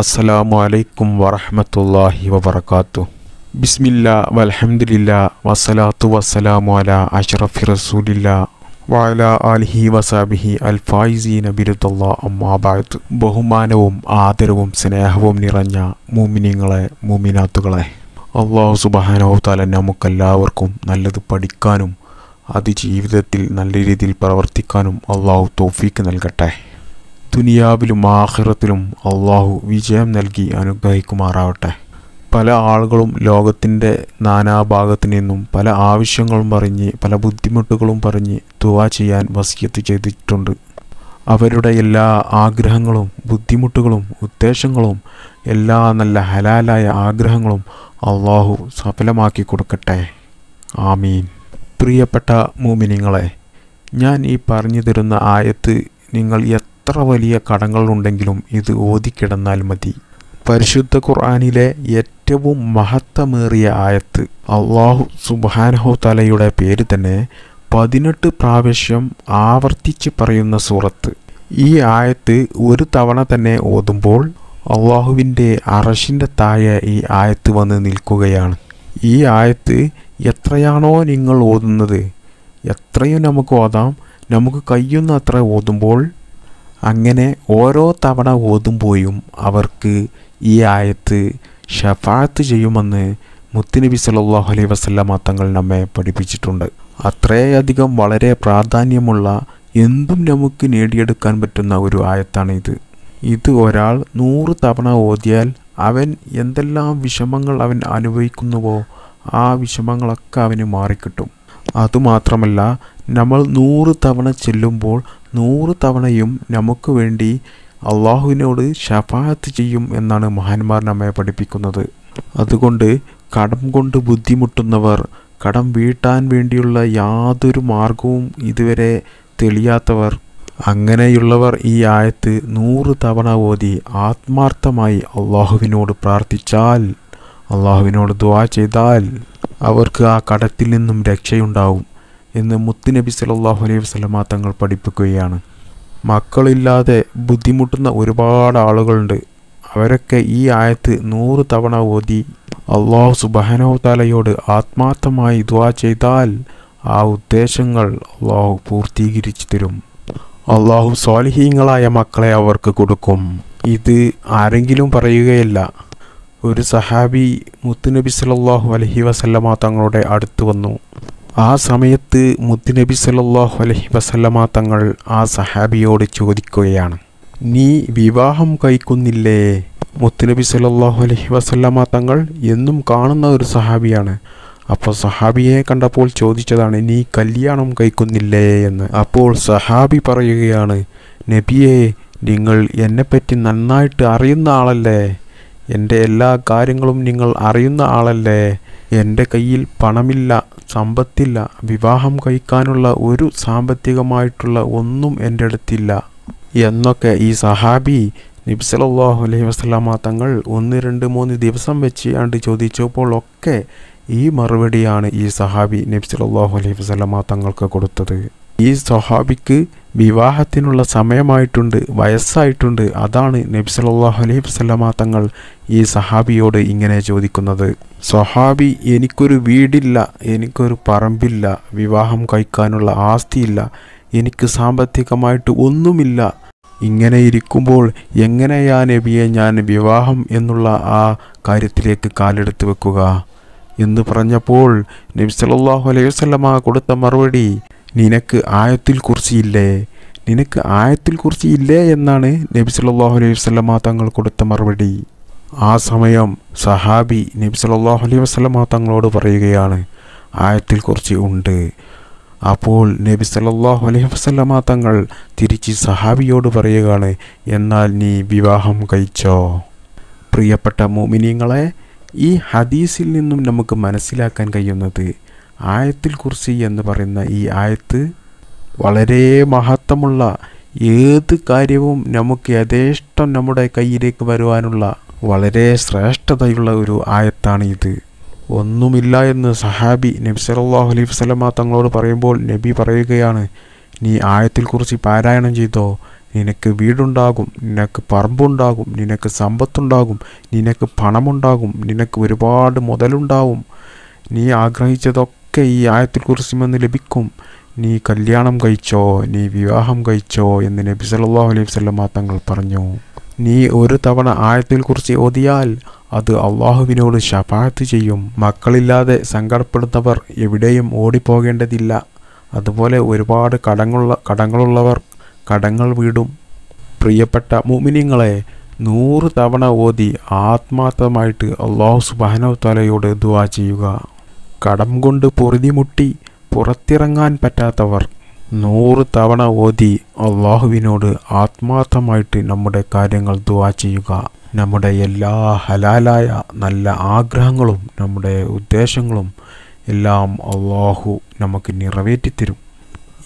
അസ്സലാമു അലൈക്കും വറഹമത്തല്ലാഹി വബർക്കാത്തു ബിസ്മില്ല വലഹമില്ല വസ്സലാത്തു വസ്സലാമു അല അഷറഫി റസൂലില്ല വാല അലഹി വസാബിഹി അൽ ഫായിസീന ബിരുദല്ല അമ്മാബായത്ത് ബഹുമാനവും ആദരവും സ്നേഹവും നിറഞ്ഞ മൂമിനിങ്ങളെ മൂമിനാത്തുകളെ അള്ളാഹു സുബാനോത്താല നമുക്കെല്ലാവർക്കും നല്ലത് പഠിക്കാനും അത് ജീവിതത്തിൽ നല്ല രീതിയിൽ പ്രവർത്തിക്കാനും അള്ളാഹു തോഫീക്ക് നൽകട്ടെ ദുനിയാവിലും ആഖിറത്തിലും അള്ളാഹു വിജയം നൽകി അനുഗ്രഹിക്കുമാറാവട്ടെ പല ആളുകളും ലോകത്തിൻ്റെ നാനാഭാഗത്തു നിന്നും പല ആവശ്യങ്ങളും പറഞ്ഞ് പല ബുദ്ധിമുട്ടുകളും പറഞ്ഞ് ദുവ ചെയ്യാൻ വസിയത്ത് ചെയ്തിട്ടുണ്ട് അവരുടെ എല്ലാ ആഗ്രഹങ്ങളും ബുദ്ധിമുട്ടുകളും ഉദ്ദേശങ്ങളും എല്ലാ നല്ല ഹലാലായ ആഗ്രഹങ്ങളും അള്ളാഹു സഫലമാക്കി കൊടുക്കട്ടെ ആമീൻ പ്രിയപ്പെട്ട മൂമിനിങ്ങളെ ഞാൻ ഈ പറഞ്ഞു തരുന്ന ആയത്ത് നിങ്ങൾ എത്ര എത്ര വലിയ കടങ്ങളുണ്ടെങ്കിലും ഇത് ഓതിക്കിടന്നാൽ മതി പരിശുദ്ധ ഖുർആാനിലെ ഏറ്റവും മഹത്വമേറിയ ആയത്ത് അള്ളാഹു സുബാനഹു തലയുടെ പേര് തന്നെ പതിനെട്ട് പ്രാവശ്യം ആവർത്തിച്ച് പറയുന്ന സൂറത്ത് ഈ ആയത്ത് ഒരു തവണ തന്നെ ഓതുമ്പോൾ അള്ളാഹുവിൻ്റെ അറശിൻ്റെ താഴെ ഈ ആയത്ത് വന്ന് നിൽക്കുകയാണ് ഈ ആയത്ത് എത്രയാണോ നിങ്ങൾ ഓതുന്നത് എത്രയും നമുക്ക് ഓതാം നമുക്ക് കഴിയുന്ന അത്ര ഓതുമ്പോൾ അങ്ങനെ ഓരോ തവണ ഓതുമ്പോഴും അവർക്ക് ഈ ആയത്ത് ഷഫാത്ത് ചെയ്യുമെന്ന് മുത്തുനബി സല്ലാഹു അലൈഹി വസ്ലാം തങ്ങൾ നമ്മെ പഠിപ്പിച്ചിട്ടുണ്ട് അത്രയധികം വളരെ പ്രാധാന്യമുള്ള എന്തും നമുക്ക് നേടിയെടുക്കാൻ പറ്റുന്ന ഒരു ആയത്താണ് ഇത് ഇത് ഒരാൾ നൂറ് തവണ ഓതിയാൽ അവൻ എന്തെല്ലാം വിഷമങ്ങൾ അവൻ അനുഭവിക്കുന്നുവോ ആ വിഷമങ്ങളൊക്കെ അവന് മാറിക്കിട്ടും അതുമാത്രമല്ല നമ്മൾ നൂറ് തവണ ചെല്ലുമ്പോൾ നൂറ് തവണയും നമുക്ക് വേണ്ടി അള്ളാഹുവിനോട് ഷഫാത്ത് ചെയ്യും എന്നാണ് മഹാന്മാർ നമ്മെ പഠിപ്പിക്കുന്നത് അതുകൊണ്ട് കടം കൊണ്ട് ബുദ്ധിമുട്ടുന്നവർ കടം വീട്ടാൻ വേണ്ടിയുള്ള യാതൊരു മാർഗവും ഇതുവരെ തെളിയാത്തവർ അങ്ങനെയുള്ളവർ ഈ ആയത്ത് നൂറ് തവണ ഓതി ആത്മാർത്ഥമായി അള്ളാഹുവിനോട് പ്രാർത്ഥിച്ചാൽ അള്ളാഹുവിനോട് ദുവാ ചെയ്താൽ അവർക്ക് ആ കടത്തിൽ നിന്നും രക്ഷയുണ്ടാവും എന്ന് മുത്തുനബി സലാഹു അലൈഹി വസ്ലമ തങ്ങൾ പഠിപ്പിക്കുകയാണ് മക്കളില്ലാതെ ബുദ്ധിമുട്ടുന്ന ഒരുപാട് ആളുകളുണ്ട് അവരൊക്കെ ഈ ആയത്ത് നൂറ് തവണ ഓതി അള്ളാഹു സുബഹനോ തലയോട് ആത്മാർത്ഥമായി ദ്വാ ചെയ്താൽ ആ ഉദ്ദേശങ്ങൾ അള്ളാഹു പൂർത്തീകരിച്ചു തരും അള്ളാഹു സ്വാലിഹീങ്ങളായ മക്കളെ അവർക്ക് കൊടുക്കും ഇത് ആരെങ്കിലും പറയുകയല്ല ഒരു സഹാബി മുത്തുനബി സലാഹു അലഹി വസല്ലമ തങ്ങളുടെ അടുത്ത് വന്നു ആ സമയത്ത് മുത്തുനബി സല്ലാഹു അലഹി വസല്ലമ തങ്ങൾ ആ സഹാബിയോട് ചോദിക്കുകയാണ് നീ വിവാഹം കഴിക്കുന്നില്ലേ മുത്തുനബി സല്ലാഹു അലഹി വസല്ലമ തങ്ങൾ എന്നും കാണുന്ന ഒരു സഹാബിയാണ് അപ്പോൾ സഹാബിയെ കണ്ടപ്പോൾ ചോദിച്ചതാണ് നീ കല്യാണം കഴിക്കുന്നില്ലേ എന്ന് അപ്പോൾ സഹാബി പറയുകയാണ് നബിയെ നിങ്ങൾ എന്നെപ്പറ്റി നന്നായിട്ട് അറിയുന്ന ആളല്ലേ എൻ്റെ എല്ലാ കാര്യങ്ങളും നിങ്ങൾ അറിയുന്ന ആളല്ലേ എൻ്റെ കയ്യിൽ പണമില്ല സമ്പത്തില്ല വിവാഹം കഴിക്കാനുള്ള ഒരു സാമ്പത്തികമായിട്ടുള്ള ഒന്നും എൻ്റെ അടുത്തില്ല എന്നൊക്കെ ഈ സഹാബി നിബ്സലാഹു അലൈഹി വസ്ലാമ തങ്ങൾ ഒന്ന് രണ്ട് മൂന്ന് ദിവസം വെച്ച് ആണ്ട് ചോദിച്ചപ്പോൾ ഒക്കെ ഈ മറുപടിയാണ് ഈ സഹാബി നബ്സലാഹു അലൈഹി വസ്ലാമ തങ്ങൾക്ക് കൊടുത്തത് ഈ സ്വഹാബിക്ക് വിവാഹത്തിനുള്ള സമയമായിട്ടുണ്ട് വയസ്സായിട്ടുണ്ട് അതാണ് നബി സല്ലാഹു അലൈഹി വസ്ലമ തങ്ങൾ ഈ സഹാബിയോട് ഇങ്ങനെ ചോദിക്കുന്നത് സഹാബി എനിക്കൊരു വീടില്ല എനിക്കൊരു പറമ്പില്ല വിവാഹം കഴിക്കാനുള്ള ആസ്തിയില്ല എനിക്ക് സാമ്പത്തികമായിട്ട് ഒന്നുമില്ല ഇങ്ങനെ ഇരിക്കുമ്പോൾ എങ്ങനെയാ നബിയെ ഞാൻ വിവാഹം എന്നുള്ള ആ കാര്യത്തിലേക്ക് കാലെടുത്ത് വെക്കുക എന്ന് പറഞ്ഞപ്പോൾ നബി സല്ലാഹു അലൈഹി വസ്ലമ കൊടുത്ത മറുപടി നിനക്ക് ആയത്തിൽ കുറിച്ചില്ലേ നിനക്ക് ആയത്തിൽ കുറിച്ചില്ലേ എന്നാണ് നബി സല്ലാഹു അലൈഹി വസ്ലമ തങ്ങൾ കൊടുത്ത മറുപടി ആ സമയം സഹാബി നബി സല്ലാഹു അലൈഹി വസ്ലമ തങ്ങളോട് പറയുകയാണ് ആയത്തിൽ കുറിച്ച് ഉണ്ട് അപ്പോൾ നബി സല്ലാഹു അലൈഹി വസ്ലമ തങ്ങൾ തിരിച്ച് സഹാബിയോട് പറയുകയാണ് എന്നാൽ നീ വിവാഹം കഴിച്ചോ പ്രിയപ്പെട്ട മോമിനിയങ്ങളെ ഈ ഹദീസിൽ നിന്നും നമുക്ക് മനസ്സിലാക്കാൻ കഴിയുന്നത് ആയത്തിൽ കുർസി എന്ന് പറയുന്ന ഈ ആയത്ത് വളരെ മഹത്വമുള്ള ഏത് കാര്യവും നമുക്ക് യഥേഷ്ടം നമ്മുടെ കയ്യിലേക്ക് വരുവാനുള്ള വളരെ ശ്രേഷ്ഠതയുള്ള ഒരു ആയത്താണ് ഇത് ഒന്നുമില്ല എന്ന് സഹാബി നബി സലാഹു അലൈഹി വസ്ലമ തങ്ങളോട് പറയുമ്പോൾ നബി പറയുകയാണ് നീ ആയത്തിൽ കുറിച്ച് പാരായണം ചെയ്തോ നിനക്ക് വീടുണ്ടാകും നിനക്ക് പറമ്പുണ്ടാകും നിനക്ക് സമ്പത്തുണ്ടാകും നിനക്ക് പണമുണ്ടാകും നിനക്ക് ഒരുപാട് മുതലുണ്ടാവും നീ ആഗ്രഹിച്ചതൊക്കെ ഒക്കെ ഈ ആയത്തിൽ കുറിച്ചും എന്ന് ലഭിക്കും നീ കല്യാണം കഴിച്ചോ നീ വിവാഹം കഴിച്ചോ എന്ന് നബി സല്ലാഹു അലൈഹി വസ്ലമ തങ്ങൾ പറഞ്ഞു നീ ഒരു തവണ ആയത്തിൽ കുറിച്ച് ഓതിയാൽ അത് അള്ളാഹുവിനോട് ശപാത്ത് ചെയ്യും മക്കളില്ലാതെ സങ്കടപ്പെടുന്നവർ എവിടെയും ഓടിപ്പോകേണ്ടതില്ല അതുപോലെ ഒരുപാട് കടങ്ങുള്ള കടങ്ങളുള്ളവർ കടങ്ങൾ വീടും പ്രിയപ്പെട്ട മുമിനിങ്ങളെ നൂറ് തവണ ഓതി ആത്മാർത്ഥമായിട്ട് അള്ളാഹു സുബാനോ തലയോട് ദുവാ ചെയ്യുക കടം കൊണ്ട് പൊറുതിമുട്ടി പുറത്തിറങ്ങാൻ പറ്റാത്തവർ നൂറ് തവണ ഓതി അള്ളാഹുവിനോട് ആത്മാർത്ഥമായിട്ട് നമ്മുടെ കാര്യങ്ങൾ ദുവാ ചെയ്യുക നമ്മുടെ എല്ലാ ഹലാലായ നല്ല ആഗ്രഹങ്ങളും നമ്മുടെ ഉദ്ദേശങ്ങളും എല്ലാം അള്ളാഹു നമുക്ക് നിറവേറ്റിത്തരും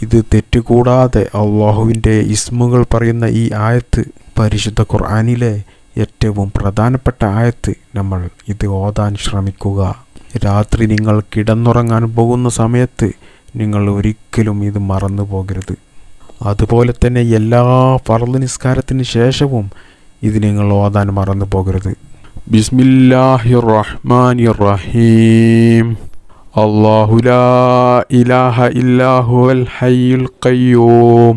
ഇത് തെറ്റുകൂടാതെ അള്ളാഹുവിൻ്റെ ഇസ്മുകൾ പറയുന്ന ഈ ആയത്ത് പരിശുദ്ധ ഖുർആാനിലെ ഏറ്റവും പ്രധാനപ്പെട്ട ആയത്ത് നമ്മൾ ഇത് ഓതാൻ ശ്രമിക്കുക രാത്രി നിങ്ങൾ കിടന്നുറങ്ങാൻ പോകുന്ന സമയത്ത് നിങ്ങൾ ഒരിക്കലും ഇത് മറന്നു പോകരുത് അതുപോലെ തന്നെ എല്ലാ ഫർദ് നിസ്കാരത്തിന് ശേഷവും ഇത് നിങ്ങൾ ഓതാൻ മറന്നു പോകരുത് ബിസ്മില്ലാഹി റഹ്മാൻ റഹീം അള്ളാഹുലാ ഇലാഹ ഇല്ലാഹുൽ ഹയ്യുൽ ഖയ്യൂം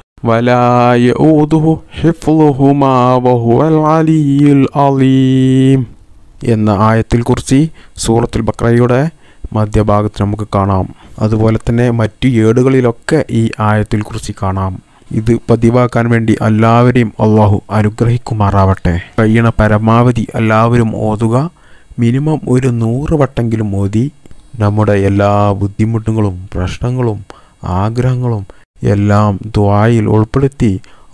ولا يؤده حفظهما وهو العلي العظيم എന്ന ആയത്തിൽ കുറിച്ച് സൂറത്തുൽ ബക്രയുടെ മധ്യഭാഗത്ത് നമുക്ക് കാണാം അതുപോലെ തന്നെ മറ്റു ഏടുകളിലൊക്കെ ഈ ആയത്തിൽ കുറിച്ച് കാണാം ഇത് പതിവാക്കാൻ വേണ്ടി എല്ലാവരെയും അള്ളാഹു അനുഗ്രഹിക്കുമാറാവട്ടെ കഴിയണ പരമാവധി എല്ലാവരും ഓതുക മിനിമം ഒരു നൂറ് വട്ടെങ്കിലും ഓതി നമ്മുടെ എല്ലാ ബുദ്ധിമുട്ടുകളും പ്രശ്നങ്ങളും ആഗ്രഹങ്ങളും എല്ലാം ദ്വായിൽ ഉൾപ്പെടുത്തി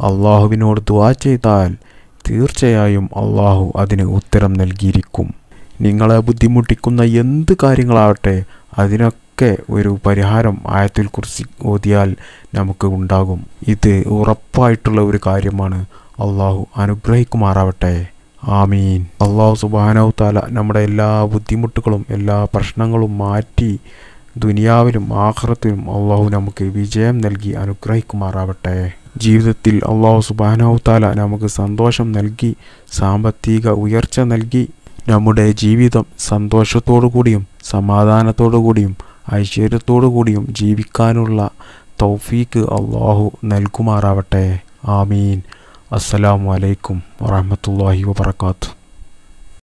അള്ളാഹുവിനോട് ദ്വാ ചെയ്താൽ തീർച്ചയായും അള്ളാഹു അതിന് ഉത്തരം നൽകിയിരിക്കും നിങ്ങളെ ബുദ്ധിമുട്ടിക്കുന്ന എന്ത് കാര്യങ്ങളാവട്ടെ അതിനൊക്കെ ഒരു പരിഹാരം ആയത്തിൽ കുറിച്ച് ഓതിയാൽ നമുക്ക് ഉണ്ടാകും ഇത് ഉറപ്പായിട്ടുള്ള ഒരു കാര്യമാണ് അള്ളാഹു അനുഗ്രഹിക്കുമാറാവട്ടെ ആമീൻ അള്ളാഹു സുബാനവ് താല നമ്മുടെ എല്ലാ ബുദ്ധിമുട്ടുകളും എല്ലാ പ്രശ്നങ്ങളും മാറ്റി ദുനിയാവിലും ആഹ്റത്തിലും അള്ളാഹു നമുക്ക് വിജയം നൽകി അനുഗ്രഹിക്കുമാറാവട്ടെ ജീവിതത്തിൽ അള്ളാഹു താല നമുക്ക് സന്തോഷം നൽകി സാമ്പത്തിക ഉയർച്ച നൽകി നമ്മുടെ ജീവിതം സന്തോഷത്തോടു കൂടിയും സമാധാനത്തോടു കൂടിയും ഐശ്വര്യത്തോടു കൂടിയും ജീവിക്കാനുള്ള തൗഫീക്ക് അള്ളാഹു നൽകുമാറാവട്ടെ ആമീൻ അസ്സലാമു അലൈക്കും വറഹമത്തല്ലാഹി വാത്തു